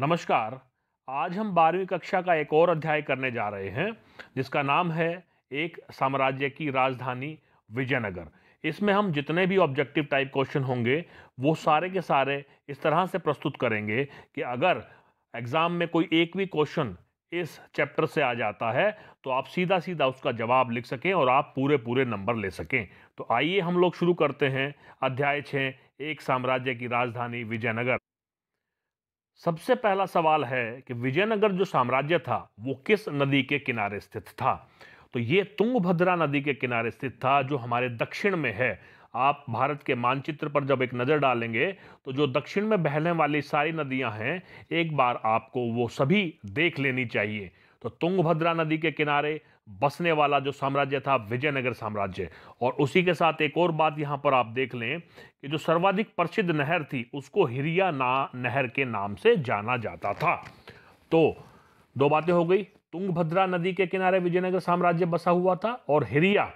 नमस्कार आज हम बारहवीं कक्षा का एक और अध्याय करने जा रहे हैं जिसका नाम है एक साम्राज्य की राजधानी विजयनगर इसमें हम जितने भी ऑब्जेक्टिव टाइप क्वेश्चन होंगे वो सारे के सारे इस तरह से प्रस्तुत करेंगे कि अगर एग्ज़ाम में कोई एक भी क्वेश्चन इस चैप्टर से आ जाता है तो आप सीधा सीधा उसका जवाब लिख सकें और आप पूरे पूरे नंबर ले सकें तो आइए हम लोग शुरू करते हैं अध्याय छः एक साम्राज्य की राजधानी विजयनगर सबसे पहला सवाल है कि विजयनगर जो साम्राज्य था वो किस नदी के किनारे स्थित था तो ये तुंगभद्रा नदी के किनारे स्थित था जो हमारे दक्षिण में है आप भारत के मानचित्र पर जब एक नज़र डालेंगे तो जो दक्षिण में बहने वाली सारी नदियां हैं एक बार आपको वो सभी देख लेनी चाहिए तो तुंगभद्रा नदी के किनारे बसने वाला जो साम्राज्य था विजयनगर साम्राज्य और उसी के साथ एक और बात यहाँ पर आप देख लें कि जो सर्वाधिक प्रसिद्ध नहर थी उसको हिरिया ना नहर के नाम से जाना जाता था तो दो बातें हो गई तुंगभद्रा नदी के किनारे विजयनगर साम्राज्य बसा हुआ था और हिरिया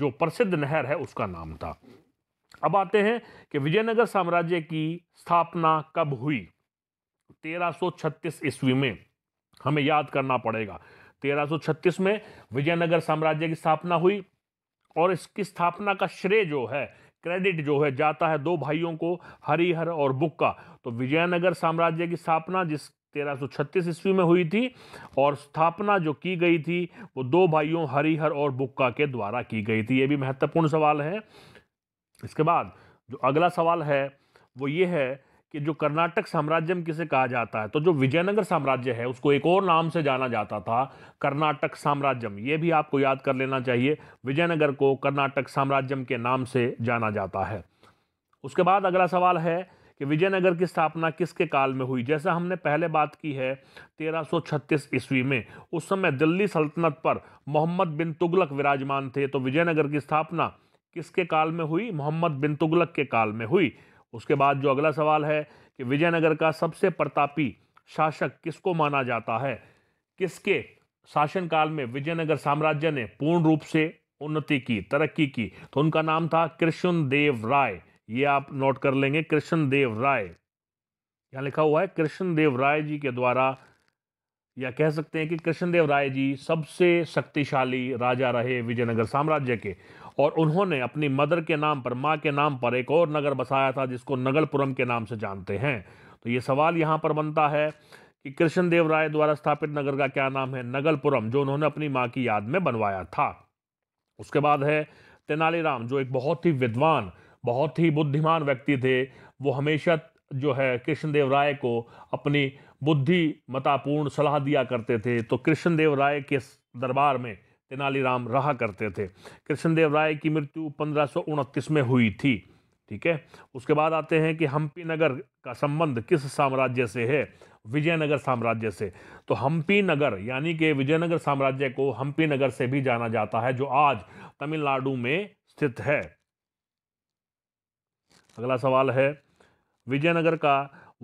जो प्रसिद्ध नहर है उसका नाम था अब आते हैं कि विजयनगर साम्राज्य की स्थापना कब हुई 1336 ईस्वी में हमें याद करना पड़ेगा 1336 में विजयनगर साम्राज्य की स्थापना हुई और इसकी स्थापना का श्रेय जो है क्रेडिट जो है जाता है दो भाइयों को हरिहर और बुक्का तो विजयनगर साम्राज्य की स्थापना जिस 1336 ईस्वी में हुई थी और स्थापना जो की गई थी वो दो भाइयों हरिहर और बुक्का के द्वारा की गई थी ये भी महत्वपूर्ण सवाल है इसके बाद जो अगला सवाल है वो ये है कि जो कर्नाटक साम्राज्यम किसे कहा जाता है तो जो विजयनगर साम्राज्य है उसको एक और नाम से जाना जाता था कर्नाटक साम्राज्यम ये भी आपको याद कर लेना चाहिए विजयनगर को कर्नाटक साम्राज्यम के नाम से जाना जाता है उसके बाद अगला सवाल है कि विजयनगर की स्थापना किसके काल में हुई जैसा हमने पहले बात की है 1336 ईस्वी में उस समय दिल्ली सल्तनत पर मोहम्मद बिन तुगलक विराजमान थे तो विजयनगर की स्थापना किसके काल में हुई मोहम्मद बिन तुगलक के काल में हुई उसके बाद जो अगला सवाल है कि विजयनगर का सबसे प्रतापी शासक किसको माना जाता है किसके शासनकाल में विजयनगर साम्राज्य ने पूर्ण रूप से उन्नति की तरक्की की तो उनका नाम था कृष्ण देव राय ये आप नोट कर लेंगे कृष्ण देव राय यहाँ लिखा हुआ है कृष्ण देव राय जी के द्वारा या कह सकते हैं कि कृष्णदेव राय जी सबसे शक्तिशाली राजा रहे विजयनगर साम्राज्य के और उन्होंने अपनी मदर के नाम पर माँ के नाम पर एक और नगर बसाया था जिसको नगलपुरम के नाम से जानते हैं तो ये सवाल यहाँ पर बनता है कि कृष्णदेव राय द्वारा स्थापित नगर का क्या नाम है नगलपुरम जो उन्होंने अपनी माँ की याद में बनवाया था उसके बाद है तेनालीराम जो एक बहुत ही विद्वान बहुत ही बुद्धिमान व्यक्ति थे वो हमेशा जो है कृष्णदेव राय को अपनी मतापूर्ण सलाह दिया करते थे तो कृष्णदेव राय के दरबार में तेनालीराम रहा करते थे कृष्णदेव राय की मृत्यु पंद्रह में हुई थी ठीक है उसके बाद आते हैं कि हम्पी नगर का संबंध किस साम्राज्य से है विजयनगर साम्राज्य से तो हम्पी नगर यानी कि विजयनगर साम्राज्य को हम्पी नगर से भी जाना जाता है जो आज तमिलनाडु में स्थित है अगला सवाल है विजयनगर का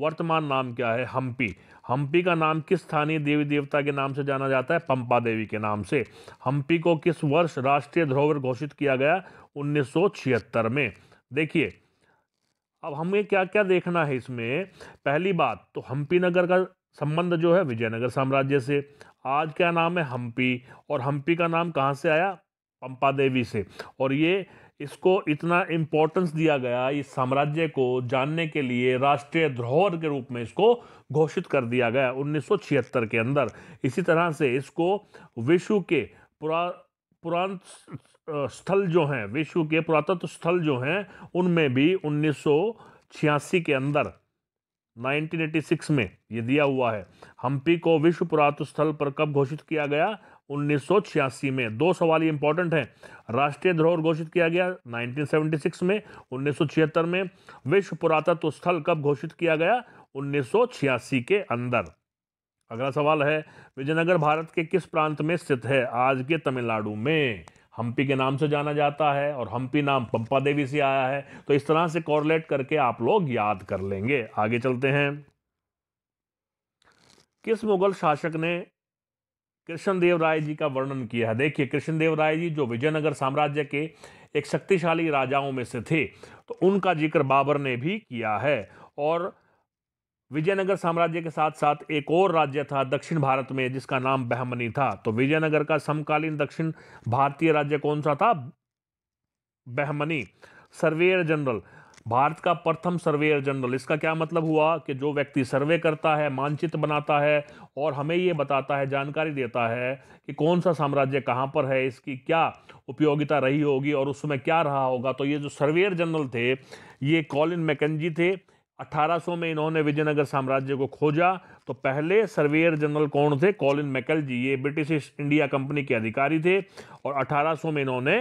वर्तमान नाम क्या है हम्पी हम्पी का नाम किस स्थानीय देवी देवता के नाम से जाना जाता है पंपा देवी के नाम से हम्पी को किस वर्ष राष्ट्रीय धरोहर घोषित किया गया उन्नीस में देखिए अब हमें क्या क्या देखना है इसमें पहली बात तो हम्पी नगर का संबंध जो है विजयनगर साम्राज्य से आज क्या नाम है हम्पी और हम्पी का नाम कहाँ से आया पंपा देवी से और ये इसको इतना इम्पोर्टेंस दिया गया इस साम्राज्य को जानने के लिए राष्ट्रीय धरोहर के रूप में इसको घोषित कर दिया गया 1976 के अंदर इसी तरह से इसको विश्व के पुरा पुरान स्थल जो हैं विश्व के पुरातत्व स्थल जो हैं उनमें भी उन्नीस के अंदर 1986 में ये दिया हुआ है हम्पी को विश्व पुरातत्व स्थल पर कब घोषित किया गया उन्नीस में दो सवाल ये इंपॉर्टेंट हैं राष्ट्रीय धरोहर घोषित किया गया 1976 में 1976 में विश्व पुरातत्व स्थल कब घोषित किया गया 1986 के अंदर अगला सवाल है विजयनगर भारत के किस प्रांत में स्थित है आज के तमिलनाडु में हम्पी के नाम से जाना जाता है और हम्पी नाम पंपा देवी से आया है तो इस तरह से कॉरलेट करके आप लोग याद कर लेंगे आगे चलते हैं किस मुगल शासक ने कृष्णदेव राय जी का वर्णन किया है देखिए कृष्णदेव राय जी जो विजयनगर साम्राज्य के एक शक्तिशाली राजाओं में से थे तो उनका जिक्र बाबर ने भी किया है और विजयनगर साम्राज्य के साथ साथ एक और राज्य था दक्षिण भारत में जिसका नाम बहमनी था तो विजयनगर का समकालीन दक्षिण भारतीय राज्य कौन सा था बहमनी सर्वेयर जनरल भारत का प्रथम सर्वेयर जनरल इसका क्या मतलब हुआ कि जो व्यक्ति सर्वे करता है मानचित्र बनाता है और हमें ये बताता है जानकारी देता है कि कौन सा साम्राज्य कहाँ पर है इसकी क्या उपयोगिता रही होगी और उसमें क्या रहा होगा तो ये जो सर्वेयर जनरल थे ये कॉलिन मैकनजी थे 1800 में इन्होंने विजयनगर साम्राज्य को खोजा तो पहले सर्वेयर जनरल कौन थे कॉलिन मैकल जी ये ब्रिटिश ईस्ट इंडिया कंपनी के अधिकारी थे और 1800 में इन्होंने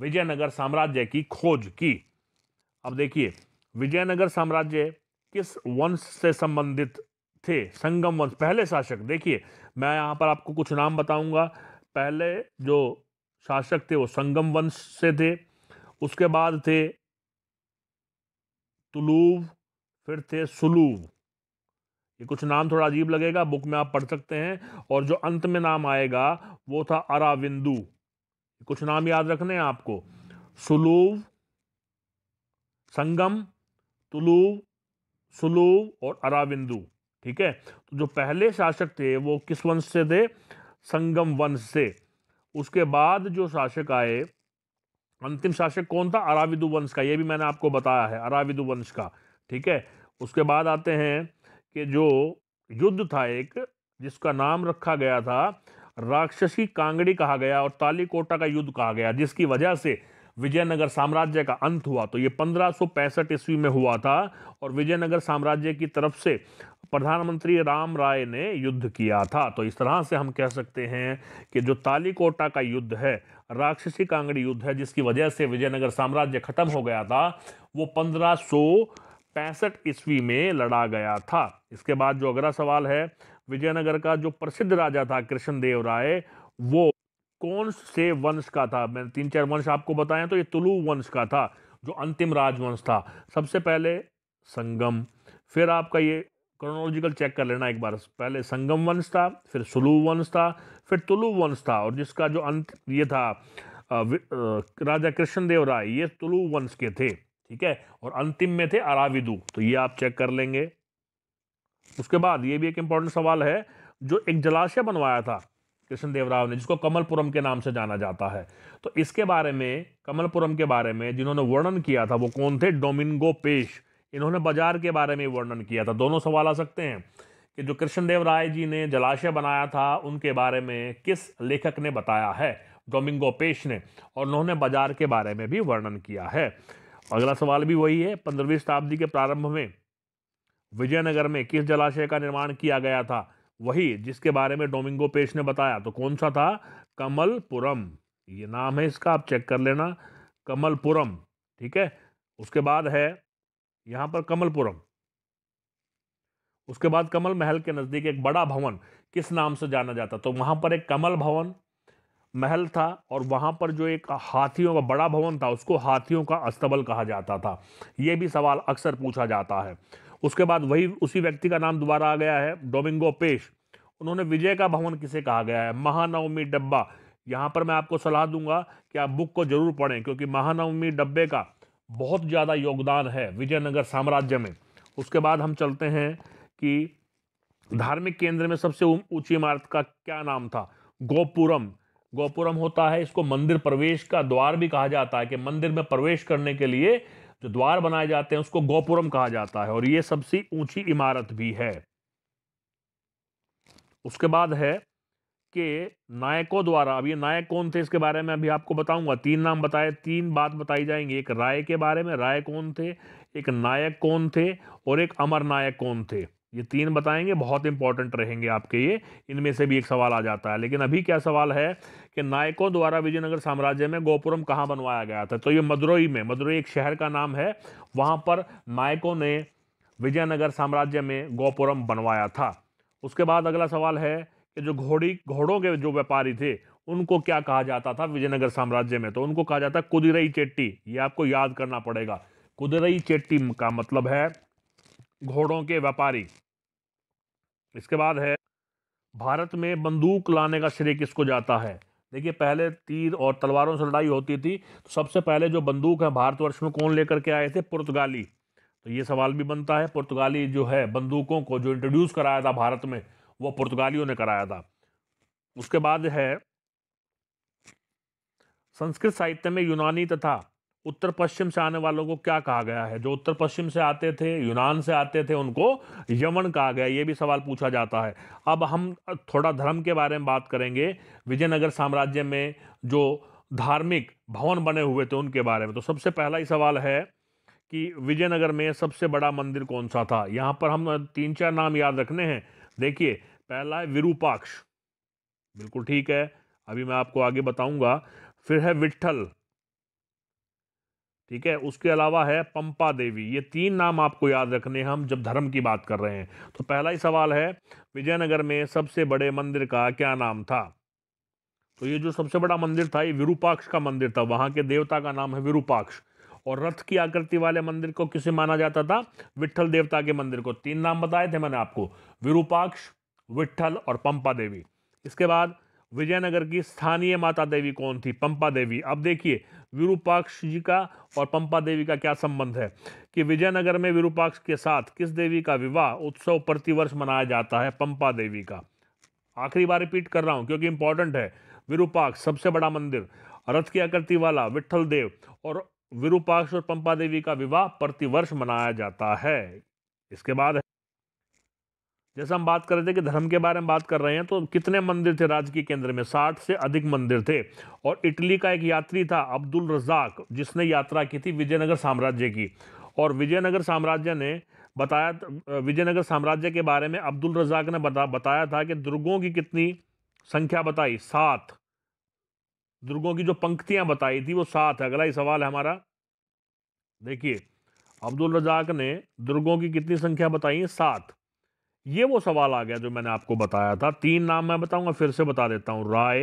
विजयनगर साम्राज्य की खोज की अब देखिए विजयनगर साम्राज्य किस वंश से संबंधित थे संगम वंश पहले शासक देखिए मैं यहाँ पर आपको कुछ नाम बताऊंगा पहले जो शासक थे वो संगम वंश से थे उसके बाद थे तुलूव फिर थे सुलूव ये कुछ नाम थोड़ा अजीब लगेगा बुक में आप पढ़ सकते हैं और जो अंत में नाम आएगा वो था अराविंदु कुछ नाम याद रखने हैं आपको सुलूव संगम तुलु सुलु और अराविंदु ठीक है तो जो पहले शासक थे वो किस वंश से थे संगम वंश से उसके बाद जो शासक आए अंतिम शासक कौन था अराविदु वंश का ये भी मैंने आपको बताया है अराविदु वंश का ठीक है उसके बाद आते हैं कि जो युद्ध था एक जिसका नाम रखा गया था राक्षसी कांगड़ी कहा गया और तालीकोटा का युद्ध कहा गया जिसकी वजह से विजयनगर साम्राज्य का अंत हुआ तो ये पंद्रह ईस्वी में हुआ था और विजयनगर साम्राज्य की तरफ से प्रधानमंत्री राम राय ने युद्ध किया था तो इस तरह से हम कह सकते हैं कि जो तालीकोटा का युद्ध है राक्षसी कांगड़ी युद्ध है जिसकी वजह से विजयनगर साम्राज्य खत्म हो गया था वो पंद्रह पैंसठ ईस्वी में लड़ा गया था इसके बाद जो अगला सवाल है विजयनगर का जो प्रसिद्ध राजा था कृष्णदेव राय वो कौन से वंश का था मैंने तीन चार वंश आपको बताया तो ये तुलु वंश का था जो अंतिम राजवंश था सबसे पहले संगम फिर आपका ये क्रोनोलॉजिकल चेक कर लेना एक बार पहले संगम वंश था फिर सुलु वंश था फिर तुलु वंश था और जिसका जो अंत ये था आ, वि, आ, राजा कृष्णदेव राय ये तुलु वंश के थे ठीक है और अंतिम में थे अराविदु तो ये आप चेक कर लेंगे उसके बाद ये भी एक इंपॉर्टेंट सवाल है जो एक जलाशय बनवाया था कृष्णदेव राव ने जिसको कमलपुरम के नाम से जाना जाता है तो इसके बारे में कमलपुरम के बारे में जिन्होंने वर्णन किया था वो कौन थे डोमिनगो पेश इन्होंने बाजार के बारे में वर्णन किया था दोनों सवाल आ सकते हैं कि जो कृष्णदेव राय जी ने जलाशय बनाया था उनके बारे में किस लेखक ने बताया है डोमिंगो पेश ने और उन्होंने बाजार के बारे में भी वर्णन किया है अगला सवाल भी वही है पंद्रहवीं शताब्दी के प्रारंभ में विजयनगर में किस जलाशय का निर्माण किया गया था वही जिसके बारे में डोमिंगो पेश ने बताया तो कौन सा था कमलपुरम ये नाम है इसका आप चेक कर लेना कमलपुरम ठीक है उसके बाद है यहाँ पर कमलपुरम उसके बाद कमल महल के नज़दीक एक बड़ा भवन किस नाम से जाना जाता तो वहाँ पर एक कमल भवन महल था और वहाँ पर जो एक हाथियों का बड़ा भवन था उसको हाथियों का अस्तबल कहा जाता था ये भी सवाल अक्सर पूछा जाता है उसके बाद वही उसी व्यक्ति का नाम दोबारा आ गया है डोमिंगो पेश उन्होंने विजय का भवन किसे कहा गया है महानवमी डब्बा यहाँ पर मैं आपको सलाह दूंगा कि आप बुक को जरूर पढ़ें क्योंकि महानवमी डब्बे का बहुत ज़्यादा योगदान है विजयनगर साम्राज्य में उसके बाद हम चलते हैं कि धार्मिक केंद्र में सबसे ऊंची इमारत का क्या नाम था गोपुरम गोपुरम होता है इसको मंदिर प्रवेश का द्वार भी कहा जाता है कि मंदिर में प्रवेश करने के लिए जो द्वार बनाए जाते हैं उसको गोपुरम कहा जाता है और ये सबसे ऊंची इमारत भी है उसके बाद है कि नायकों द्वारा अब ये नायक कौन थे इसके बारे में अभी आपको बताऊंगा तीन नाम बताए तीन बात बताई जाएंगी एक राय के बारे में राय कौन थे एक नायक कौन थे और एक अमर नायक कौन थे ये तीन बताएंगे बहुत इंपॉर्टेंट रहेंगे आपके ये इनमें से भी एक सवाल आ जाता है लेकिन अभी क्या सवाल है कि नायकों द्वारा विजयनगर साम्राज्य में गोपुरम कहाँ बनवाया गया था तो ये मदुरई में मदुरई एक शहर का नाम है वहाँ पर नायकों ने विजयनगर साम्राज्य में गोपुरम बनवाया था उसके बाद अगला सवाल है कि जो घोड़ी घोड़ों के जो व्यापारी थे उनको क्या कहा जाता था विजयनगर साम्राज्य में तो उनको कहा जाता है कुदिरई चेट्टी ये आपको याद करना पड़ेगा कुदरई चेट्टी का मतलब है घोड़ों के व्यापारी इसके बाद है भारत में बंदूक लाने का श्रेय किसको जाता है देखिए पहले तीर और तलवारों से लड़ाई होती थी तो सबसे पहले जो बंदूक है भारतवर्ष में कौन लेकर के आए थे पुर्तगाली तो ये सवाल भी बनता है पुर्तगाली जो है बंदूकों को जो इंट्रोड्यूस कराया था भारत में वो पुर्तगालियों ने कराया था उसके बाद है संस्कृत साहित्य में यूनानी तथा उत्तर पश्चिम से आने वालों को क्या कहा गया है जो उत्तर पश्चिम से आते थे यूनान से आते थे उनको यमन कहा गया ये भी सवाल पूछा जाता है अब हम थोड़ा धर्म के बारे में बात करेंगे विजयनगर साम्राज्य में जो धार्मिक भवन बने हुए थे उनके बारे में तो सबसे पहला ही सवाल है कि विजयनगर में सबसे बड़ा मंदिर कौन सा था यहाँ पर हम तीन चार नाम याद रखने हैं देखिए पहला है विरूपाक्ष बिल्कुल ठीक है अभी मैं आपको आगे बताऊंगा फिर है विट्ठल ठीक है उसके अलावा है पंपा देवी ये तीन नाम आपको याद रखने हम जब धर्म की बात कर रहे हैं तो पहला ही सवाल है विजयनगर में सबसे बड़े मंदिर का क्या नाम था तो ये जो सबसे बड़ा मंदिर था ये विरूपाक्ष का मंदिर था वहाँ के देवता का नाम है विरूपाक्ष और रथ की आकृति वाले मंदिर को किसे माना जाता था विट्ठल देवता के मंदिर को तीन नाम बताए थे मैंने आपको विरूपाक्ष विठल और पंपा देवी इसके बाद विजयनगर की स्थानीय माता देवी कौन थी पंपा देवी अब देखिए विरूपाक्ष जी का और पंपा देवी का क्या संबंध है कि विजयनगर में विरूपाक्ष के साथ किस देवी का विवाह उत्सव प्रतिवर्ष मनाया जाता है पंपा देवी का आखिरी बार रिपीट कर रहा हूँ क्योंकि इंपॉर्टेंट है विरूपाक्ष सबसे बड़ा मंदिर रथ की आकृति वाला विठल देव और विरूपाक्ष और पंपा देवी का विवाह प्रतिवर्ष मनाया जाता है इसके बाद जैसे हम बात कर रहे थे कि धर्म के बारे में बात कर रहे हैं तो कितने मंदिर थे राज्य के केंद्र में साठ से अधिक मंदिर थे और इटली का एक यात्री था अब्दुल रजाक जिसने यात्रा की थी विजयनगर साम्राज्य की और विजयनगर साम्राज्य ने बताया विजयनगर साम्राज्य के बारे में अब्दुल रजाक ने बता बताया था कि दुर्गों की कितनी संख्या बताई सात दुर्गों की जो पंक्तियां बताई थी वो सात है अगला ही सवाल है हमारा देखिए अब्दुल रजाक ने दुर्गों की कितनी संख्या बताई सात ये वो सवाल आ गया जो मैंने आपको बताया था तीन नाम मैं बताऊंगा फिर से बता देता हूं राय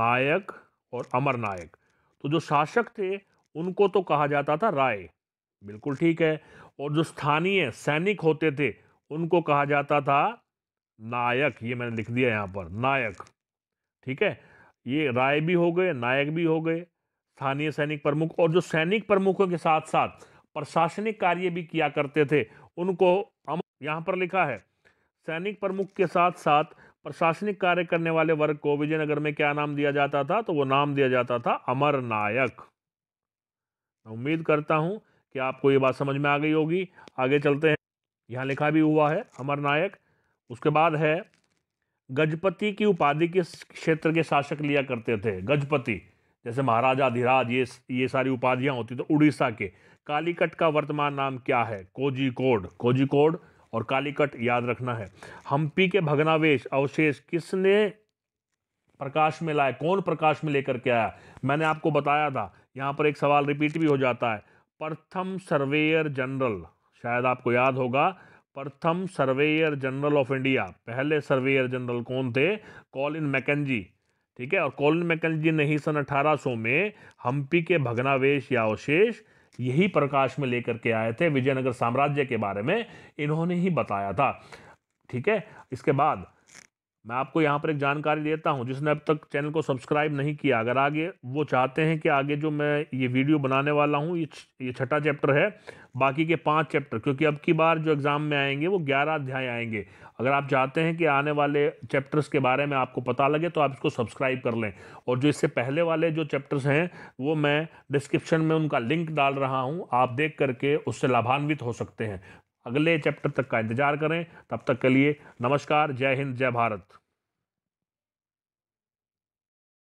नायक और अमर नायक तो जो शासक थे उनको तो कहा जाता था राय बिल्कुल ठीक है और जो स्थानीय सैनिक होते थे उनको कहा जाता था नायक ये मैंने लिख दिया यहां पर नायक ठीक है ये राय भी हो गए नायक भी हो गए स्थानीय सैनिक प्रमुख और जो सैनिक प्रमुखों के साथ साथ प्रशासनिक कार्य भी किया करते थे उनको अमर यहाँ पर लिखा है सैनिक प्रमुख के साथ साथ प्रशासनिक कार्य करने वाले वर्ग को विजयनगर में क्या नाम दिया जाता था तो वो नाम दिया जाता था अमर नायक उम्मीद करता हूँ कि आपको ये बात समझ में आ गई होगी आगे चलते हैं यहाँ लिखा भी हुआ है अमर नायक उसके बाद है गजपति की उपाधि के क्षेत्र के शासक लिया करते थे गजपति जैसे महाराजा अधिराज ये ये सारी उपाधियाँ होती तो उड़ीसा के कालीकट का वर्तमान नाम क्या है कोजी कोड और कालीकट याद रखना है हम्पी के भगनावेश अवशेष किसने प्रकाश में लाए कौन प्रकाश में लेकर के आया मैंने आपको बताया था यहाँ पर एक सवाल रिपीट भी हो जाता है प्रथम सर्वेयर जनरल शायद आपको याद होगा प्रथम सर्वेयर जनरल ऑफ इंडिया पहले सर्वेयर जनरल कौन थे कॉलिन मैकेजी ठीक है और कॉलिन मैकेजी ने ही सन 1800 में हम्पी के भगनावेश या अवशेष यही प्रकाश में लेकर के आए थे विजयनगर साम्राज्य के बारे में इन्होंने ही बताया था ठीक है इसके बाद मैं आपको यहाँ पर एक जानकारी देता हूँ जिसने अब तक चैनल को सब्सक्राइब नहीं किया अगर आगे वो चाहते हैं कि आगे जो मैं ये वीडियो बनाने वाला हूँ ये ये छठा चैप्टर है बाकी के पांच चैप्टर क्योंकि अब की बार जो एग्ज़ाम में आएंगे वो ग्यारह अध्याय आएंगे अगर आप चाहते हैं कि आने वाले चैप्टर्स के बारे में आपको पता लगे तो आप इसको सब्सक्राइब कर लें और जो इससे पहले वाले जो चैप्टर्स हैं वो मैं डिस्क्रिप्शन में उनका लिंक डाल रहा हूँ आप देख करके उससे लाभान्वित हो सकते हैं अगले चैप्टर तक का इंतजार करें तब तक के लिए नमस्कार जय हिंद जय भारत